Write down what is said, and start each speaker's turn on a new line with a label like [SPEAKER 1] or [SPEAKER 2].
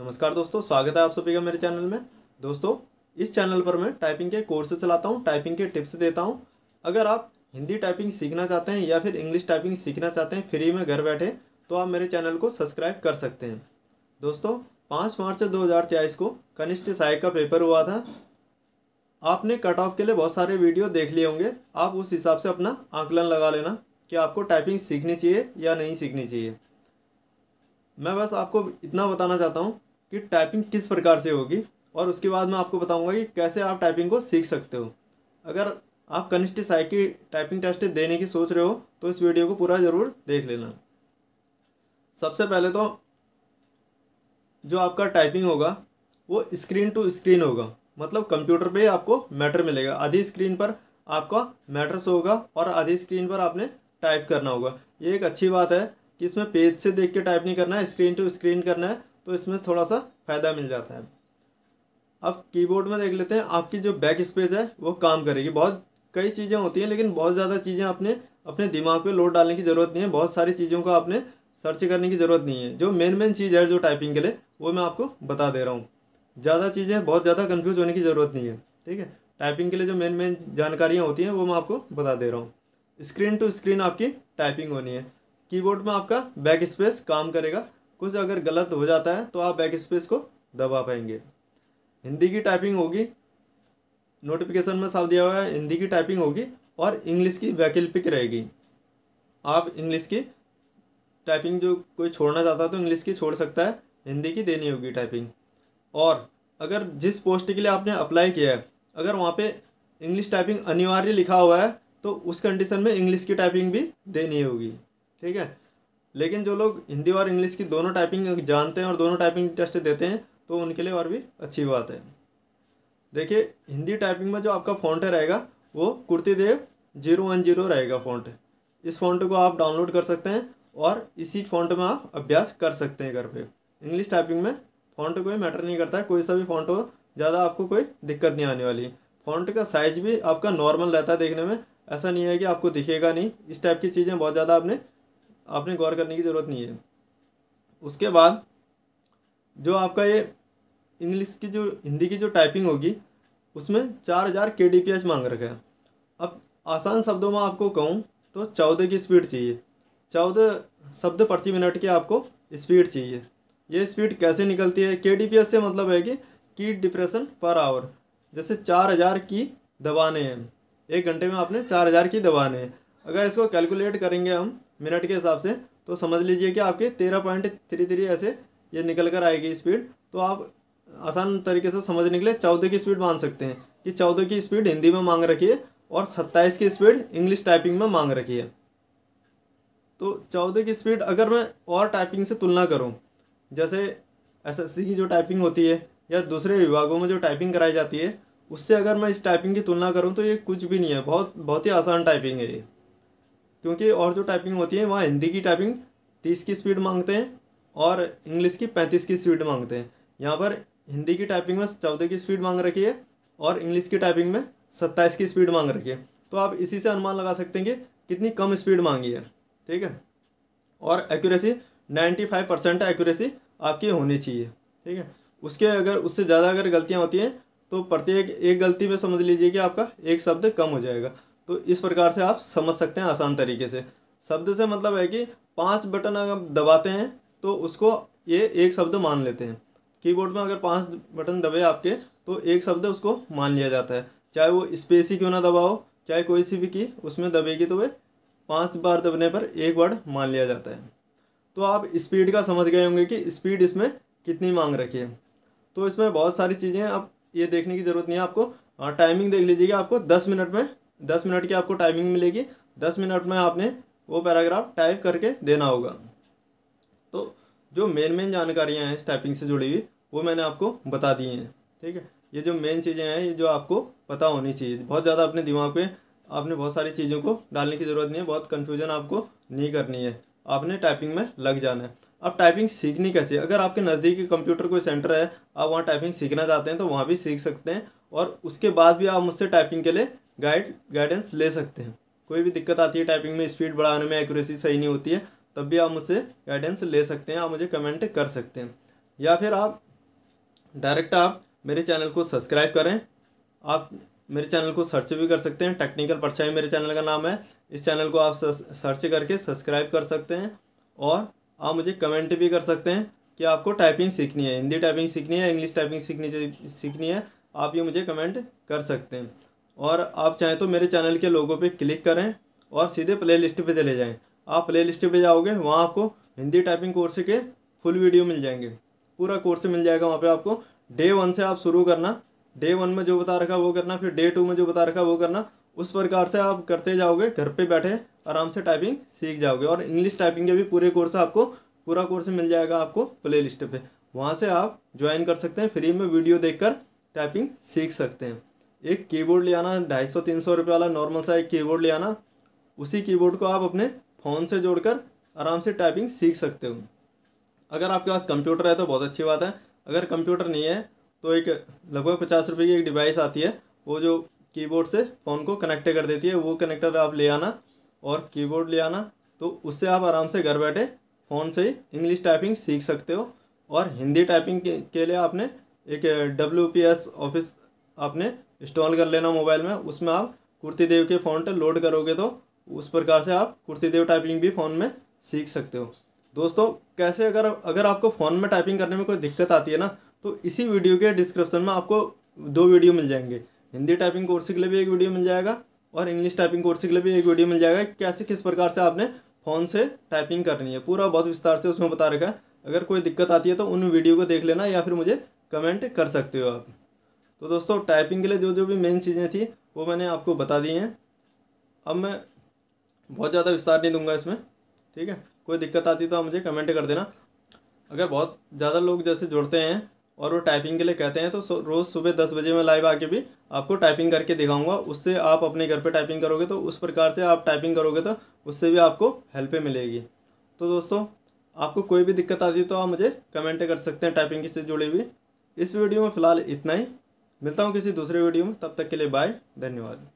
[SPEAKER 1] नमस्कार दोस्तों स्वागत है आप सभी का मेरे चैनल में दोस्तों इस चैनल पर मैं टाइपिंग के कोर्स चलाता हूँ टाइपिंग के टिप्स देता हूँ अगर आप हिंदी टाइपिंग सीखना चाहते हैं या फिर इंग्लिश टाइपिंग सीखना चाहते हैं फ्री में घर बैठे तो आप मेरे चैनल को सब्सक्राइब कर सकते हैं दोस्तों पाँच मार्च दो को कनिष्ठ सहायक का पेपर हुआ था आपने कट ऑफ के लिए बहुत सारे वीडियो देख लिए होंगे आप उस हिसाब से अपना आंकलन लगा लेना कि आपको टाइपिंग सीखनी चाहिए या नहीं सीखनी चाहिए मैं बस आपको इतना बताना चाहता हूँ कि टाइपिंग किस प्रकार से होगी और उसके बाद मैं आपको बताऊँगा कि कैसे आप टाइपिंग को सीख सकते हो अगर आप कनिष्ठ साई की टाइपिंग टेस्ट देने की सोच रहे हो तो इस वीडियो को पूरा ज़रूर देख लेना सबसे पहले तो जो आपका टाइपिंग होगा वो स्क्रीन टू स्क्रीन होगा मतलब कंप्यूटर पे आपको मैटर मिलेगा आधी स्क्रीन पर आपका मैटर्स होगा और आधी स्क्रीन पर आपने टाइप करना होगा ये एक अच्छी बात है कि इसमें पेज से देख के टाइप नहीं करना है स्क्रीन टू स्क्रीन करना है तो इसमें थोड़ा सा फ़ायदा मिल जाता है अब कीबोर्ड में देख लेते हैं आपकी जो बैक स्पेस है वो काम करेगी बहुत कई चीज़ें होती हैं लेकिन बहुत ज़्यादा चीज़ें आपने अपने दिमाग पे लोड डालने की ज़रूरत नहीं है बहुत सारी चीज़ों को आपने सर्च करने की ज़रूरत नहीं है जो मेन मेन चीज़ है जो टाइपिंग के लिए वो मैं आपको बता दे रहा हूँ ज़्यादा चीज़ें बहुत ज़्यादा कन्फ्यूज होने की ज़रूरत नहीं है ठीक है टाइपिंग के लिए जो मेन मेन जानकारियाँ होती हैं वो मैं आपको बता दे रहा हूँ स्क्रीन टू स्क्रीन आपकी टाइपिंग होनी है कीबोर्ड में आपका बैक स्पेस काम करेगा कुछ अगर गलत हो जाता है तो आप बैक स्पेस को दबा पाएंगे हिंदी की टाइपिंग होगी नोटिफिकेशन में साफ दिया हुआ है हिंदी की टाइपिंग होगी और इंग्लिश की वैकल्पिक रहेगी आप इंग्लिश की टाइपिंग जो कोई छोड़ना चाहता है तो इंग्लिश की छोड़ सकता है हिंदी की देनी होगी टाइपिंग और अगर जिस पोस्ट के लिए आपने अप्लाई किया है अगर वहाँ पे इंग्लिश टाइपिंग अनिवार्य लिखा हुआ है तो उस कंडीशन में इंग्लिश की टाइपिंग भी देनी होगी ठीक है लेकिन जो लोग हिंदी और इंग्लिश की दोनों टाइपिंग जानते हैं और दोनों टाइपिंग टेस्ट देते हैं तो उनके लिए और भी अच्छी बात है देखिए हिंदी टाइपिंग में जो आपका फ़ॉन्ट रहेगा वो Kruti Dev zero one zero रहेगा फ़ॉन्ट इस फ़ॉन्ट को आप डाउनलोड कर सकते हैं और इसी फ़ॉन्ट में आप अभ्यास कर सकते हैं घर पे इंग्लिश टाइपिंग में फ़ॉन्ट कोई मैटर नहीं करता है कोई सा भी फ़ॉन्ट हो ज़्यादा आपको कोई दिक्कत नहीं आने वाली फ़ॉन्ट का साइज़ भी आपका नॉर्मल रहता है देखने में ऐसा नहीं है कि आपको दिखेगा नहीं इस टाइप की चीज़ें बहुत ज़्यादा आपने आपने गौर करने की ज़रूरत नहीं है उसके बाद जो आपका ये इंग्लिश की जो हिंदी की जो टाइपिंग होगी उसमें चार हज़ार के डी पी एच मांग रखा है अब आसान शब्दों में आपको कहूँ तो चौदह की स्पीड चाहिए चौदह शब्द प्रति मिनट की आपको स्पीड चाहिए ये स्पीड कैसे निकलती है के डी पी एच से मतलब है कि की डिप्रेशन पर आवर जैसे चार हज़ार की दबाने हैं एक घंटे में आपने चार हज़ार की दबाने हैं अगर इसको कैलकुलेट करेंगे हम मिनट के हिसाब से तो समझ लीजिए कि आपके तेरह पॉइंट थ्री थ्री ऐसे ये निकल कर आएगी स्पीड तो आप आसान तरीके से समझने के लिए चौदह की स्पीड मान सकते हैं कि चौदह की स्पीड हिंदी में मांग रखिए और सत्ताईस की स्पीड इंग्लिश टाइपिंग में मांग रखिए तो चौदह की स्पीड अगर मैं और टाइपिंग से तुलना करूँ जैसे सी की जो टाइपिंग होती है या दूसरे विभागों में जो टाइपिंग कराई जाती है उससे अगर मैं इस टाइपिंग की तुलना करूँ तो ये कुछ भी नहीं है बहुत बहुत ही आसान टाइपिंग है ये क्योंकि और जो टाइपिंग होती है वहाँ हिंदी की टाइपिंग तीस की स्पीड मांगते हैं और इंग्लिश की पैंतीस की स्पीड मांगते हैं यहाँ पर हिंदी की टाइपिंग में चौदह की स्पीड मांग रखी है और इंग्लिश की टाइपिंग में सत्ताईस की स्पीड मांग रखी है तो आप इसी से अनुमान लगा सकते हैं कि कितनी कम स्पीड मांगी है ठीक है और accuracy ninety five percent accuracy आपकी होनी चाहिए ठीक है उसके अगर उससे ज़्यादा अगर गलतियाँ होती हैं तो प्रत्येक एक गलती में समझ लीजिए कि आपका एक शब्द कम हो जाएगा तो इस प्रकार से आप समझ सकते हैं आसान तरीके से शब्द से मतलब है कि पाँच बटन अगर दबाते हैं तो उसको ये एक शब्द मान लेते हैं कीबोर्ड में अगर पाँच बटन दबे आपके तो एक शब्द उसको मान लिया जाता है चाहे वो स्पेस ही क्यों ना दबाओ चाहे कोई सी भी की उसमें दबेगी तो वे पाँच बार दबने पर एक वर्ड मान लिया जाता है तो आप स्पीड का समझ गए होंगे कि स्पीड इसमें कितनी मांग रखी है तो इसमें बहुत सारी चीज़ें आप ये देखने की ज़रूरत नहीं है आपको हाँ, टाइमिंग देख लीजिएगा आपको दस मिनट में दस मिनट की आपको टाइमिंग मिलेगी दस मिनट में आपने वो पैराग्राफ टाइप करके देना होगा तो जो मेन मेन जानकारियाँ हैं इस टाइपिंग से जुड़ी हुई वो मैंने आपको बता दी हैं ठीक है ये जो मेन चीज़ें हैं ये जो आपको पता होनी चाहिए बहुत ज़्यादा अपने दिमाग पे आपने बहुत सारी चीज़ों को डालने की ज़रूरत नहीं है बहुत कन्फ्यूजन आपको नहीं करनी है आपने टाइपिंग में लग जाना है अब टाइपिंग सीखनी कैसे अगर आपके नज़दीकी कंप्यूटर कोई सेंटर है आप वहाँ टाइपिंग सीखना चाहते हैं तो वहाँ भी सीख सकते हैं और उसके बाद भी आप मुझसे टाइपिंग के लिए गाइड गाइडेंस ले सकते हैं कोई भी दिक्कत आती है टाइपिंग में स्पीड बढ़ाने में एक्यूरेसी सही नहीं होती है तब भी आप मुझसे गाइडेंस ले सकते हैं आप मुझे कमेंट कर सकते हैं या फिर आप डायरेक्ट आप मेरे चैनल को सब्सक्राइब करें आप मेरे चैनल को सर्च भी कर सकते हैं टेक्निकल परछाई मेरे चैनल का नाम है इस चैनल को आप सर्च करके सब्सक्राइब कर सकते हैं और आप मुझे कमेंट भी कर सकते हैं कि आपको टाइपिंग सीखनी है हिंदी टाइपिंग सीखनी है इंग्लिश टाइपिंग सीखनी सीखनी है आप ये मुझे कमेंट कर सकते हैं और आप चाहें तो मेरे चैनल के लोगों पे क्लिक करें और सीधे प्ले लिस्ट पर चले जाएँ आप प्ले लिस्ट पर जाओगे वहाँ आपको हिंदी टाइपिंग कोर्स के फुल वीडियो मिल जाएंगे पूरा कोर्स मिल जाएगा वहाँ पर आपको डे वन से आप शुरू करना डे वन में जो बता रखा वो करना फिर डे टू में जो बता रखा वो करना उस प्रकार से आप करते जाओगे घर पे बैठे आराम से टाइपिंग सीख जाओगे और इंग्लिश टाइपिंग के भी पूरे कोर्स आपको पूरा कोर्स मिल जाएगा आपको प्ले लिस्ट पर वहाँ से आप ज्वाइन कर सकते हैं फ्री में वीडियो देखकर टाइपिंग सीख सकते हैं एक कीबोर्ड ले आना ढाई सौ तीन सौ रुपये वाला नॉर्मल सा एक कीबोर्ड ले आना उसी कीबोर्ड को आप अपने फ़ोन से जोड़कर आराम से टाइपिंग सीख सकते हो अगर आपके पास कंप्यूटर है तो बहुत अच्छी बात है अगर कंप्यूटर नहीं है तो एक लगभग पचास रुपये की एक डिवाइस आती है वो जो कीबोर्ड से फ़ोन को कनेक्ट कर देती है वो कनेक्टर आप ले आना और कीबोर्ड ले आना तो उससे आप आराम से घर बैठे फ़ोन से ही इंग्लिश टाइपिंग सीख सकते हो और हिंदी टाइपिंग के, के लिए आपने एक डब्ल्यू ऑफिस आपने इंस्टॉल कर लेना मोबाइल में उसमें आप कुर्ती देव के फ़ॉन्ट लोड करोगे तो उस प्रकार से आप कुर्ती देव टाइपिंग भी फ़ोन में सीख सकते हो दोस्तों कैसे अगर अगर आपको फ़ोन में टाइपिंग करने में कोई दिक्कत आती है ना तो इसी वीडियो के डिस्क्रिप्शन में आपको दो वीडियो मिल जाएंगे हिंदी टाइपिंग कोर्स के लिए भी एक वीडियो मिल जाएगा और इंग्लिश टाइपिंग कोर्स के लिए भी एक वीडियो मिल जाएगा कैसे किस प्रकार से आपने फ़ोन से टाइपिंग करनी है पूरा बहुत विस्तार से उसमें बता रखा है अगर कोई दिक्कत आती है तो उन वीडियो को देख लेना या फिर मुझे कमेंट कर सकते हो आप तो दोस्तों टाइपिंग के लिए जो जो भी मेन चीज़ें थी वो मैंने आपको बता दी हैं अब मैं बहुत ज़्यादा विस्तार नहीं दूंगा इसमें ठीक है कोई दिक्कत आती तो आप मुझे कमेंट कर देना अगर बहुत ज़्यादा लोग जैसे जुड़ते हैं और वो टाइपिंग के लिए कहते हैं तो रोज़ सुबह दस बजे मैं लाइव आके भी आपको टाइपिंग करके दिखाऊंगा उससे आप अपने घर पे टाइपिंग करोगे तो उस प्रकार से आप टाइपिंग करोगे तो उससे भी आपको हेल्प मिलेगी तो दोस्तों आपको कोई भी दिक्कत आती है तो आप मुझे कमेंट कर सकते हैं टाइपिंग से जुड़ी हुई इस वीडियो में फ़िलहाल इतना ही मिलता हूँ किसी दूसरे वीडियो में तब तक के लिए बाय धन्यवाद